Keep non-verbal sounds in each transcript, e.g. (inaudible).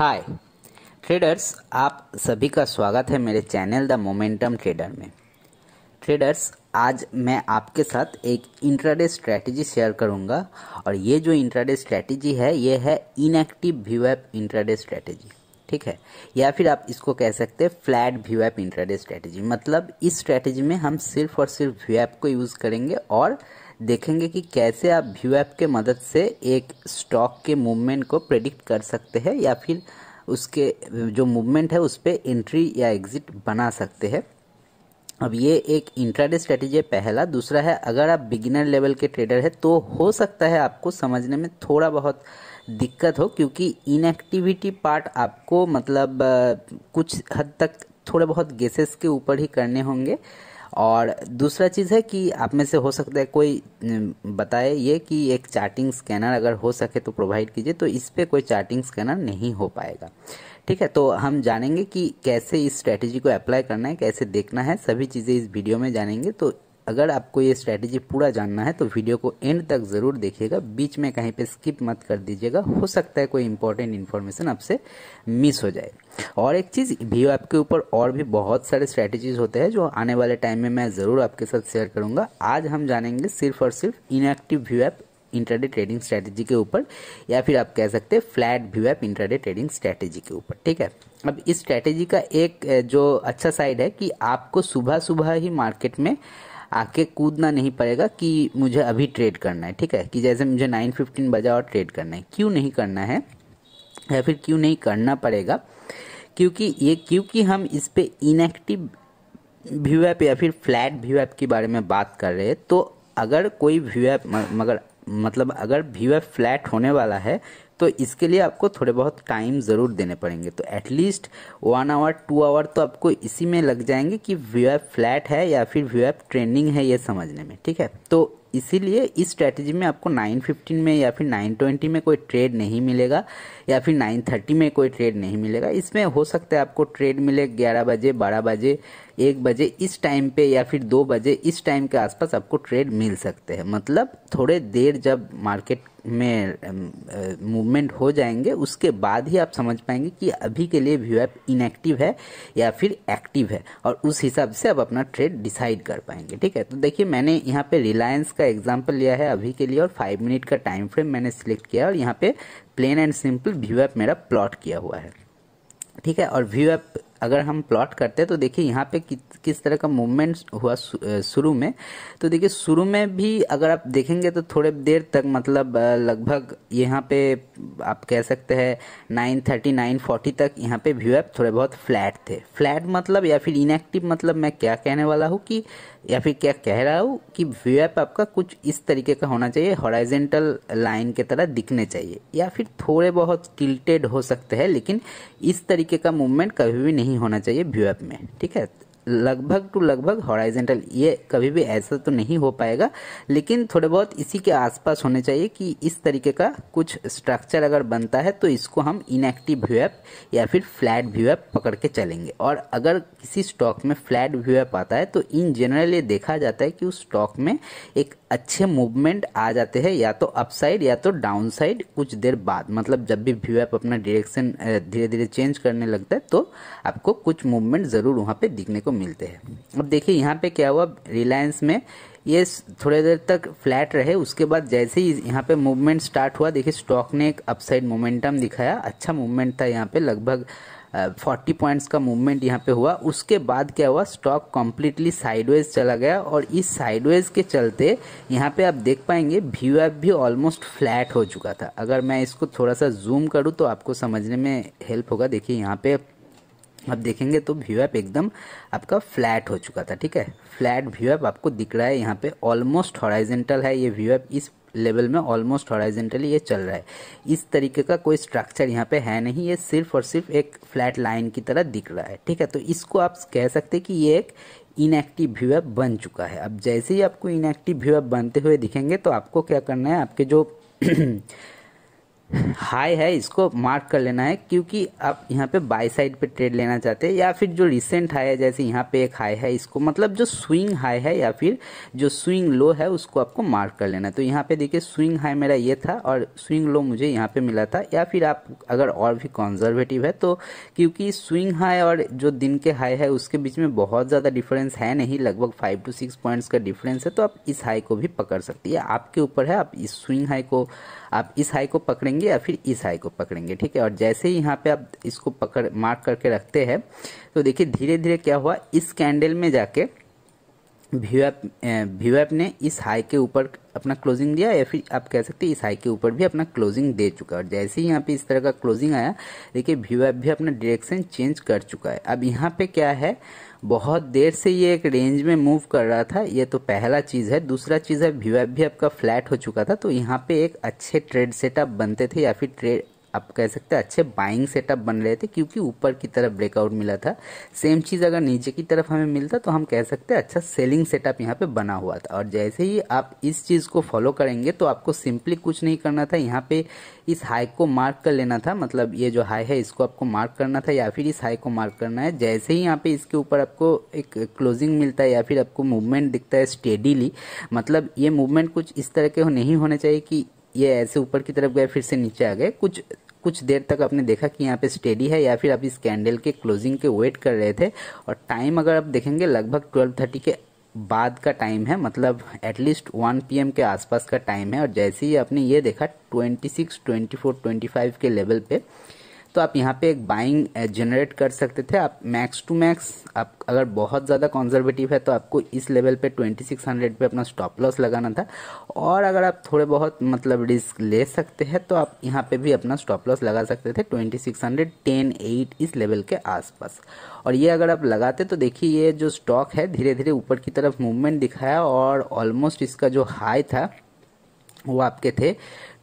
हाय traders आप सभी का स्वागत है मेरे चैनल द मोमेंटम ट्रेडर में ट्रेडर्स आज मैं आपके साथ एक इंट्राडे स्ट्रैटेजी शेयर करूंगा और ये जो इंट्राडे स्ट्रैटेजी है ये है इनएक्टिव व्यू एप इंट्राडे स्ट्रैटेजी ठीक है या फिर आप इसको कह सकते हैं फ्लैट व्यू एप इंट्राडे स्ट्रैटेजी मतलब इस स्ट्रैटेजी में हम सिर्फ और सिर्फ व्यू एप को यूज़ करेंगे और देखेंगे कि कैसे आप व्यू ऐप के मदद से एक स्टॉक के मूवमेंट को प्रेडिक्ट कर सकते हैं या फिर उसके जो मूवमेंट है उस पर एंट्री या एग्जिट बना सकते हैं अब ये एक इंट्राडे स्ट्रेटेजी है पहला दूसरा है अगर आप बिगिनर लेवल के ट्रेडर है तो हो सकता है आपको समझने में थोड़ा बहुत दिक्कत हो क्योंकि इनएक्टिविटी पार्ट आपको मतलब कुछ हद तक थोड़े बहुत गेसेस के ऊपर ही करने होंगे और दूसरा चीज़ है कि आप में से हो सकता है कोई बताए ये कि एक चार्टिंग स्कैनर अगर हो सके तो प्रोवाइड कीजिए तो इस पर कोई चार्टिंग स्कैनर नहीं हो पाएगा ठीक है तो हम जानेंगे कि कैसे इस स्ट्रैटेजी को अप्लाई करना है कैसे देखना है सभी चीज़ें इस वीडियो में जानेंगे तो अगर आपको ये स्ट्रैटेजी पूरा जानना है तो वीडियो को एंड तक ज़रूर देखिएगा बीच में कहीं पे स्किप मत कर दीजिएगा हो सकता है कोई इंपॉर्टेंट इन्फॉर्मेशन आपसे मिस हो जाए और एक चीज़ भी आपके ऊपर और भी बहुत सारे स्ट्रैटेजीज होते हैं जो आने वाले टाइम में मैं ज़रूर आपके साथ शेयर करूंगा आज हम जानेंगे सिर्फ और सिर्फ इनएक्टिव व्यू ऐप इंटरडे ट्रेडिंग स्ट्रैटेजी के ऊपर या फिर आप कह सकते हैं फ्लैट व्यू ऐप इंटरडे ट्रेडिंग स्ट्रैटेजी के ऊपर ठीक है अब इस स्ट्रैटेजी का एक जो अच्छा साइड है कि आपको सुबह सुबह ही मार्केट में आके कूदना नहीं पड़ेगा कि मुझे अभी ट्रेड करना है ठीक है कि जैसे मुझे नाइन फिफ्टीन बजा और ट्रेड करना है क्यों नहीं करना है या फिर क्यों नहीं करना पड़ेगा क्योंकि ये क्योंकि हम इस पर इनएक्टिव व्यू ऐप या फिर फ्लैट व्यू ऐप के बारे में बात कर रहे हैं तो अगर कोई व्यू ऐप मगर मतलब अगर व्यू ऐप फ्लैट होने वाला है तो इसके लिए आपको थोड़े बहुत टाइम ज़रूर देने पड़ेंगे तो at least one hour two hour तो आपको इसी में लग जाएंगे कि व्यू ऐप फ्लैट है या फिर व्यू ऐप ट्रेंडिंग है ये समझने में ठीक है तो इसीलिए इस स्ट्रैटेजी में आपको 915 में या फिर 920 में कोई ट्रेड नहीं मिलेगा या फिर 930 में कोई ट्रेड नहीं मिलेगा इसमें हो सकता है आपको ट्रेड मिले 11 बजे 12 बजे एक बजे इस टाइम पे या फिर दो बजे इस टाइम के आसपास आपको ट्रेड मिल सकते हैं मतलब थोड़े देर जब मार्केट में मूवमेंट हो जाएंगे उसके बाद ही आप समझ पाएंगे कि अभी के लिए व्यू ऐप इनएक्टिव है या फिर एक्टिव है और उस हिसाब से आप अपना ट्रेड डिसाइड कर पाएंगे ठीक है तो देखिए मैंने यहाँ पे रिलायंस का एग्जाम्पल लिया है अभी के लिए और फाइव मिनट का टाइम फ्रेम मैंने सिलेक्ट किया और यहाँ पे प्लेन एंड सिंपल व्यू ऐप मेरा प्लॉट किया हुआ है ठीक है और व्यू ऐप अगर हम प्लॉट करते हैं तो देखिए यहाँ पे कि, किस तरह का मूवमेंट हुआ शुरू में तो देखिए शुरू में भी अगर आप देखेंगे तो थोड़े देर तक मतलब लगभग यहाँ पे आप कह सकते हैं नाइन थर्टी नाइन फोर्टी तक यहाँ पे व्यू एप थोड़े बहुत फ्लैट थे फ्लैट मतलब या फिर इनएक्टिव मतलब मैं क्या कहने वाला हूँ कि या फिर क्या कह रहा हूँ कि व्यू एप आपका कुछ इस तरीके का होना चाहिए हॉराइजेंटल लाइन के तरह दिखने चाहिए या फिर थोड़े बहुत टिल्टेड हो सकते हैं लेकिन इस तरीके का मूवमेंट कभी भी नहीं होना चाहिए व्यू एप में ठीक है लगभग टू लगभग हॉराइजेंटल ये कभी भी ऐसा तो नहीं हो पाएगा लेकिन थोड़े बहुत इसी के आसपास होने चाहिए कि इस तरीके का कुछ स्ट्रक्चर अगर बनता है तो इसको हम इनएक्टिव व्यू एप या फिर फ्लैट व्यू एप पकड़ के चलेंगे और अगर किसी स्टॉक में फ्लैट व्यू एप आता है तो इन जनरल ये देखा जाता है कि उस स्टॉक में एक अच्छे मूवमेंट आ जाते हैं या तो अप साइड या तो डाउन साइड कुछ देर बाद मतलब जब भी व्यू ऐप अपना डायरेक्शन धीरे धीरे चेंज करने लगता है तो आपको कुछ मूवमेंट ज़रूर वहाँ पे दिखने को मिलते हैं अब देखिए यहाँ पे क्या हुआ रिलायंस में ये थोड़ी देर तक फ्लैट रहे उसके बाद जैसे ही यहाँ पे मूवमेंट स्टार्ट हुआ देखिए स्टॉक ने एक अपसाइड मोमेंटम दिखाया अच्छा मूवमेंट था यहाँ पे लगभग फोर्टी पॉइंट्स का मूवमेंट यहाँ पे हुआ उसके बाद क्या हुआ स्टॉक कम्प्लीटली साइडवेज चला गया और इस साइडवेज के चलते यहाँ पे आप देख पाएंगे व्यू एप भी ऑलमोस्ट फ्लैट हो चुका था अगर मैं इसको थोड़ा सा जूम करूँ तो आपको समझने में हेल्प होगा देखिए यहाँ पे आप देखेंगे तो व्यू एप एकदम आपका फ्लैट हो चुका था ठीक है फ्लैट व्यू एप आपको दिख रहा है यहाँ पे ऑलमोस्ट हॉराइजेंटल है ये व्यू एप इस लेवल में ऑलमोस्ट हॉराइजेंटली ये चल रहा है इस तरीके का कोई स्ट्रक्चर यहाँ पे है नहीं ये सिर्फ और सिर्फ एक फ्लैट लाइन की तरह दिख रहा है ठीक है तो इसको आप कह सकते हैं कि ये एक इनएक्टिव व्यू एप बन चुका है अब जैसे ही आपको इनएक्टिव व्यू एप बनते हुए दिखेंगे तो आपको क्या करना है आपके जो (clears throat) हाई है इसको मार्क कर लेना है क्योंकि आप यहाँ पे बाई साइड पे ट्रेड लेना चाहते हैं या फिर जो रिसेंट हाई है जैसे यहाँ पे एक हाई है इसको मतलब जो स्विंग हाई है या फिर जो स्विंग लो है उसको आपको मार्क कर लेना है तो यहाँ पे देखिए स्विंग हाई मेरा ये था और स्विंग लो मुझे यहाँ पे मिला था या फिर आप अगर और भी कॉन्जर्वेटिव है तो क्योंकि स्विंग हाई और जो दिन के हाई है उसके बीच में बहुत ज़्यादा डिफरेंस है नहीं लगभग फाइव टू सिक्स पॉइंट्स का डिफरेंस है तो आप इस हाई को भी पकड़ सकती है आपके ऊपर है आप इस स्विंग हाई को आप इस हाई को पकड़ेंगे या फिर इस हाई को पकड़ेंगे ठीक है और जैसे ही यहाँ पे आप इसको पकड़ मार्क करके रखते हैं तो देखिए धीरे धीरे क्या हुआ इस कैंडल में जाके व्यूएप व्यूएप ने इस हाई के ऊपर अपना क्लोजिंग दिया या फिर आप कह सकते हैं इस हाई के ऊपर भी अपना क्लोजिंग दे चुका है और जैसे ही यहाँ पे इस तरह का क्लोजिंग आया देखिए व्यूएप भी अपना डायरेक्शन चेंज कर चुका है अब यहाँ पे क्या है बहुत देर से ये एक रेंज में मूव कर रहा था ये तो पहला चीज़ है दूसरा चीज़ है भी आपका फ्लैट हो चुका था तो यहाँ पे एक अच्छे ट्रेड सेटअप बनते थे या फिर ट्रेड आप कह सकते हैं अच्छे बाइंग सेटअप बन रहे थे क्योंकि ऊपर की तरफ ब्रेकआउट मिला था सेम चीज़ अगर नीचे की तरफ हमें मिलता तो हम कह सकते हैं अच्छा सेलिंग सेटअप यहाँ पे बना हुआ था और जैसे ही आप इस चीज़ को फॉलो करेंगे तो आपको सिंपली कुछ नहीं करना था यहाँ पे इस हाई को मार्क कर लेना था मतलब ये जो हाई है इसको आपको मार्क करना था या फिर इस हाई को मार्क करना है जैसे ही यहाँ पे इसके ऊपर आपको एक क्लोजिंग मिलता है या फिर आपको मूवमेंट दिखता है स्टेडीली मतलब ये मूवमेंट कुछ इस तरह के नहीं होने चाहिए कि ये ऐसे ऊपर की तरफ गए फिर से नीचे आ गए कुछ कुछ देर तक आपने देखा कि यहाँ पे स्टेडी है या फिर आप इस कैंडल के क्लोजिंग के वेट कर रहे थे और टाइम अगर आप देखेंगे लगभग ट्वेल्व थर्टी के बाद का टाइम है मतलब एटलीस्ट 1 पीएम के आसपास का टाइम है और जैसे ही आपने ये देखा 26, 24, 25 के लेवल पे तो आप यहाँ पे एक बाइंग जनरेट eh, कर सकते थे आप मैक्स टू मैक्स आप अगर बहुत ज़्यादा कॉन्जर्वेटिव है तो आपको इस लेवल पे 2600 पे अपना स्टॉप लॉस लगाना था और अगर आप थोड़े बहुत मतलब रिस्क ले सकते हैं तो आप यहाँ पे भी अपना स्टॉप लॉस लगा सकते थे 2600 10 इस लेवल के आसपास और ये अगर आप लगाते तो देखिए ये जो स्टॉक है धीरे धीरे ऊपर की तरफ मूवमेंट दिखाया और ऑलमोस्ट इसका जो हाई था वो आपके थे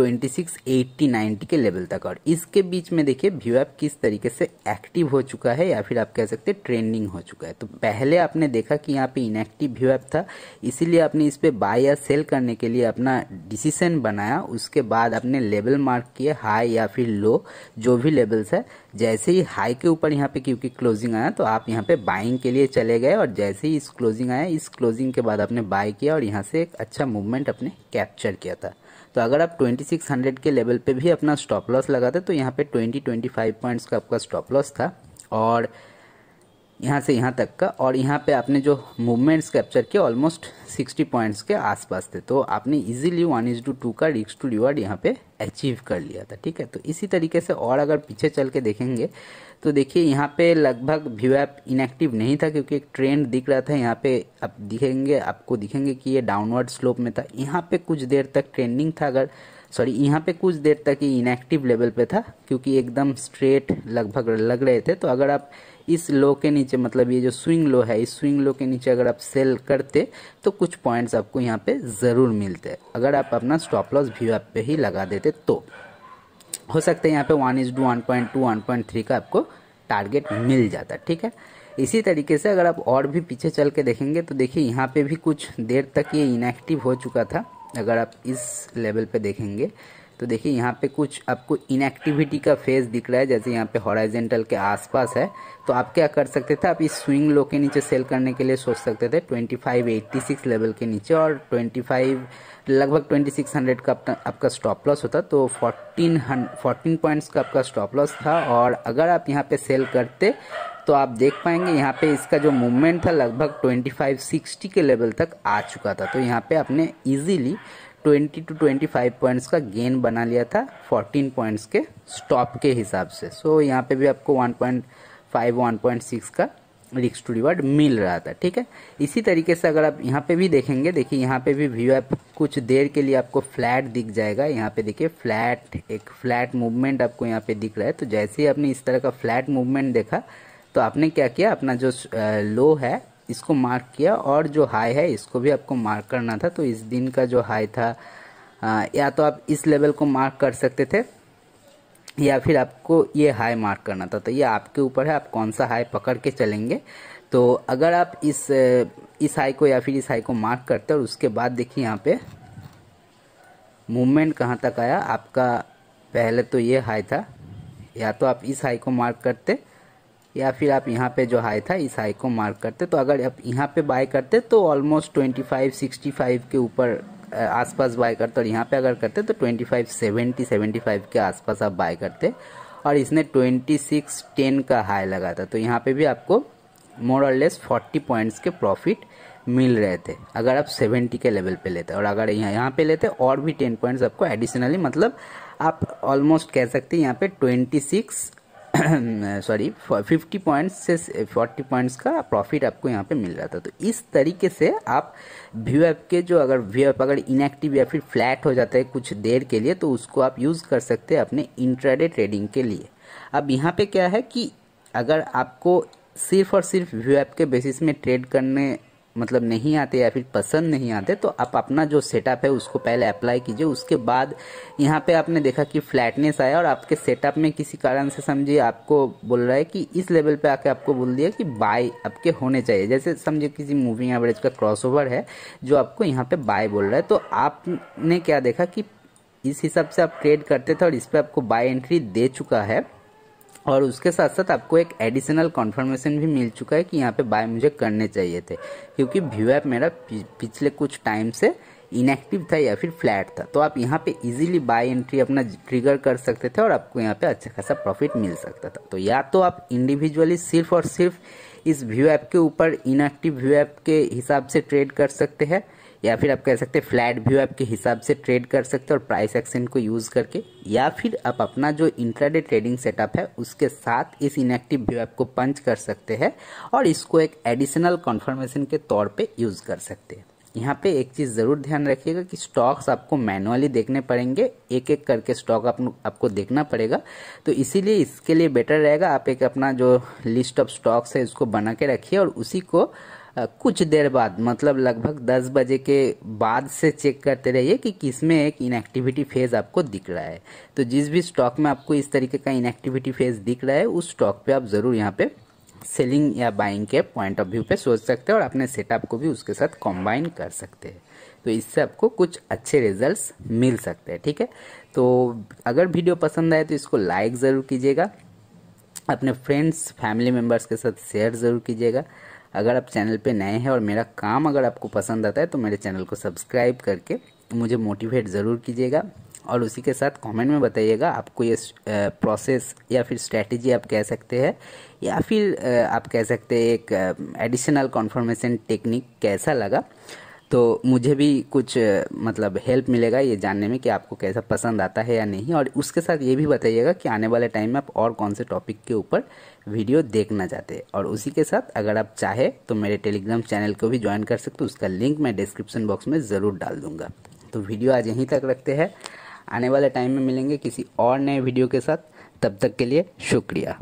ट्वेंटी सिक्स एट्टी नाइन्टी के लेवल तक और इसके बीच में देखिए व्यू ऐप किस तरीके से एक्टिव हो चुका है या फिर आप कह सकते हैं ट्रेंडिंग हो चुका है तो पहले आपने देखा कि यहाँ पे इनएक्टिव व्यू ऐप था इसीलिए आपने इस पर बाय या सेल करने के लिए अपना डिसीजन बनाया उसके बाद आपने लेवल मार्क किए हाई या फिर लो जो भी लेवल्स है जैसे ही हाई के ऊपर यहाँ पे क्योंकि क्लोजिंग आया तो आप यहाँ पे बाइंग के लिए चले गए और जैसे ही इस क्लोजिंग आया इस क्लोजिंग के बाद आपने बाय किया और यहाँ से एक अच्छा मूवमेंट अपने कैप्चर किया था तो अगर आप 2600 के लेवल पे भी अपना स्टॉप लॉस लगाते तो यहाँ पे 20 25 पॉइंट्स का आपका स्टॉप लॉस था और यहाँ से यहाँ तक का और यहाँ पे आपने जो मूवमेंट्स कैप्चर किए ऑलमोस्ट 60 पॉइंट्स के आसपास थे तो आपने easily one is to two two रिक्स टू रिवार्ड यहाँ पे अचीव कर लिया था ठीक है तो इसी तरीके से और अगर पीछे चल के देखेंगे तो देखिए यहाँ पे लगभग व्यू ऐप इनएक्टिव नहीं था क्योंकि एक ट्रेंड दिख रहा था यहाँ पे आप दिखेंगे आपको दिखेंगे कि ये डाउनवर्ड स्लोप में था यहाँ पे कुछ देर तक ट्रेंडिंग था अगर सॉरी यहाँ पे कुछ देर तक ये इनएक्टिव लेवल पे था क्योंकि एकदम स्ट्रेट लगभग लग रहे थे तो अगर आप इस लो के नीचे मतलब ये जो स्विंग लो है इस स्विंग लो के नीचे अगर आप सेल करते तो कुछ पॉइंट्स आपको यहाँ पे ज़रूर मिलते अगर आप अपना स्टॉप लॉस व्यू ऐप पे ही लगा देते तो हो सकता है यहाँ पे one is to one point two one point three का आपको टारगेट मिल जाता ठीक है इसी तरीके से अगर आप और भी पीछे चल के देखेंगे तो देखिए यहाँ पे भी कुछ देर तक ये इनएक्टिव हो चुका था अगर आप इस लेवल पे देखेंगे तो देखिए यहाँ पे कुछ आपको इनएक्टिविटी का फेज दिख रहा है जैसे यहाँ पे हॉराइजेंटल के आसपास है तो आप क्या कर सकते थे आप इस स्विंग लो के नीचे सेल करने के लिए सोच सकते थे 2586 लेवल के नीचे और 25 लगभग 2600 तो का आपका स्टॉप लॉस होता तो 14 14 पॉइंट्स का आपका स्टॉप लॉस था और अगर आप यहाँ पे सेल करते तो आप देख पाएंगे यहाँ पे इसका जो मूवमेंट था लगभग 2560 के लेवल तक आ चुका था तो यहाँ पे आपने easily twenty two twenty five points का गेन बना लिया था फोर्टीन पॉइंट्स के स्टॉप के हिसाब से सो so, यहाँ पे भी आपको one one point five point six का रिक्स टू रिवार्ड मिल रहा था ठीक है इसी तरीके से अगर आप यहाँ पे भी देखेंगे देखिए यहाँ पे भी व्यू एप कुछ देर के लिए आपको फ्लैट दिख जाएगा यहाँ पे देखिए फ्लैट एक फ्लैट मूवमेंट आपको यहाँ पे दिख रहा है तो जैसे ही आपने इस तरह का फ्लैट मूवमेंट देखा तो आपने क्या किया अपना जो लो है इसको मार्क किया और जो हाई है इसको भी आपको मार्क करना था तो इस दिन का जो हाई था आ, या तो आप इस लेवल को मार्क कर सकते थे या फिर आपको ये हाई मार्क करना था तो ये आपके ऊपर है आप कौन सा हाई पकड़ के चलेंगे तो अगर आप इस इस हाई को या फिर इस हाई को मार्क करते और उसके बाद देखिए यहाँ पे मूवमेंट कहाँ तक आया आपका पहले तो ये हाई था या तो आप इस हाई को मार्क करते या फिर आप यहाँ पे जो हाई था इस हाई को मार्क करते तो अगर आप यहाँ पे बाय करते तो ऑलमोस्ट 25 65 के ऊपर आसपास बाय करते और यहाँ पे अगर करते तो 25 70 75 के आसपास आप बाय करते और इसने 26 10 का हाई लगा था तो यहाँ पे भी आपको मोर और लेस 40 पॉइंट्स के प्रॉफिट मिल रहे थे अगर आप 70 के लेवल पे लेते और अगर यहाँ यहाँ पे लेते और भी 10 पॉइंट्स आपको एडिशनली मतलब आप ऑलमोस्ट कह सकते हैं यहाँ पे 26 सॉरी फिफ्टी पॉइंट्स से फोर्टी पॉइंट्स का प्रॉफिट आपको यहाँ पे मिल रहा था तो इस तरीके से आप व्यू ऐप के जो अगर व्यू ऐप अगर इनएक्टिव या फिर फ्लैट हो जाता है कुछ देर के लिए तो उसको आप यूज़ कर सकते हैं अपने इंट्राडे ट्रेडिंग के लिए अब यहाँ पे क्या है कि अगर आपको सिर्फ और सिर्फ व्यू ऐप के बेसिस में ट्रेड करने मतलब नहीं आते या फिर पसंद नहीं आते तो आप अपना जो सेटअप है उसको पहले अप्लाई कीजिए उसके बाद यहाँ पे आपने देखा कि फ्लैटनेस आया और आपके सेटअप में किसी कारण से समझिए आपको बोल रहा है कि इस लेवल पे आके आपको बोल दिया कि बाय आपके होने चाहिए जैसे समझिए किसी मूविंग एवरेज का क्रॉस है जो आपको यहाँ पर बाय बोल रहा है तो आपने क्या देखा कि इस हिसाब से आप ट्रेड करते थे और इस पर आपको बाय एंट्री दे चुका है और उसके साथ साथ आपको एक एडिशनल कॉन्फर्मेशन भी मिल चुका है कि यहाँ पे बाय मुझे करने चाहिए थे क्योंकि व्यू ऐप मेरा पिछले कुछ टाइम से इनएक्टिव था या फिर फ्लैट था तो आप यहाँ पे इजीली बाय एंट्री अपना ट्रिगर कर सकते थे और आपको यहाँ पे अच्छा खासा प्रॉफिट मिल सकता था तो या तो आप इंडिविजुअली सिर्फ और सिर्फ इस व्यू ऐप के ऊपर इनएक्टिव व्यू ऐप के हिसाब से ट्रेड कर सकते हैं या फिर आप कह सकते हैं फ्लैट व्यू आपके हिसाब से ट्रेड कर सकते हैं और प्राइस एक्शन को यूज़ करके या फिर आप अपना जो इंट्राडे ट्रेडिंग सेटअप है उसके साथ इस इनएक्टिव व्यू ऐप को पंच कर सकते हैं और इसको एक एडिशनल कॉन्फर्मेशन के तौर पर यूज़ कर सकते हैं यहाँ पे एक चीज़ ज़रूर ध्यान रखिएगा कि स्टॉक्स आपको मैनुअली देखने पड़ेंगे एक एक करके स्टॉक आप, आपको देखना पड़ेगा तो इसीलिए इसके लिए बेटर रहेगा आप एक अपना जो लिस्ट ऑफ स्टॉक्स है उसको बना के रखिए और उसी को कुछ देर बाद मतलब लगभग 10 बजे के बाद से चेक करते रहिए कि किस में एक इनएक्टिविटी फेज़ आपको दिख रहा है तो जिस भी स्टॉक में आपको इस तरीके का इनएक्टिविटी फेज़ दिख रहा है उस स्टॉक पे आप ज़रूर यहाँ पे सेलिंग या बाइंग के पॉइंट ऑफ व्यू पे सोच सकते हैं और अपने सेटअप को भी उसके साथ कॉम्बाइन कर सकते हैं तो इससे आपको कुछ अच्छे रिजल्ट्स मिल सकते हैं ठीक है तो अगर वीडियो पसंद आए तो इसको लाइक ज़रूर कीजिएगा अपने फ्रेंड्स फैमिली मेम्बर्स के साथ शेयर ज़रूर कीजिएगा अगर आप चैनल पे नए हैं और मेरा काम अगर आपको पसंद आता है तो मेरे चैनल को सब्सक्राइब करके मुझे मोटिवेट ज़रूर कीजिएगा और उसी के साथ कमेंट में बताइएगा आपको ये प्रोसेस या फिर स्ट्रेटजी आप कह सकते हैं या फिर आप कह सकते हैं एक एडिशनल कॉन्फर्मेशन टेक्निक कैसा लगा तो मुझे भी कुछ मतलब हेल्प मिलेगा ये जानने में कि आपको कैसा पसंद आता है या नहीं और उसके साथ ये भी बताइएगा कि आने वाले टाइम में आप और कौन से टॉपिक के ऊपर वीडियो देखना चाहते हैं और उसी के साथ अगर आप चाहे तो मेरे टेलीग्राम चैनल को भी ज्वाइन कर सकते हो उसका लिंक मैं डिस्क्रिप्शन बॉक्स में ज़रूर डाल दूँगा तो वीडियो आज यहीं तक रखते हैं आने वाले टाइम में मिलेंगे किसी और नए वीडियो के साथ तब तक के लिए शुक्रिया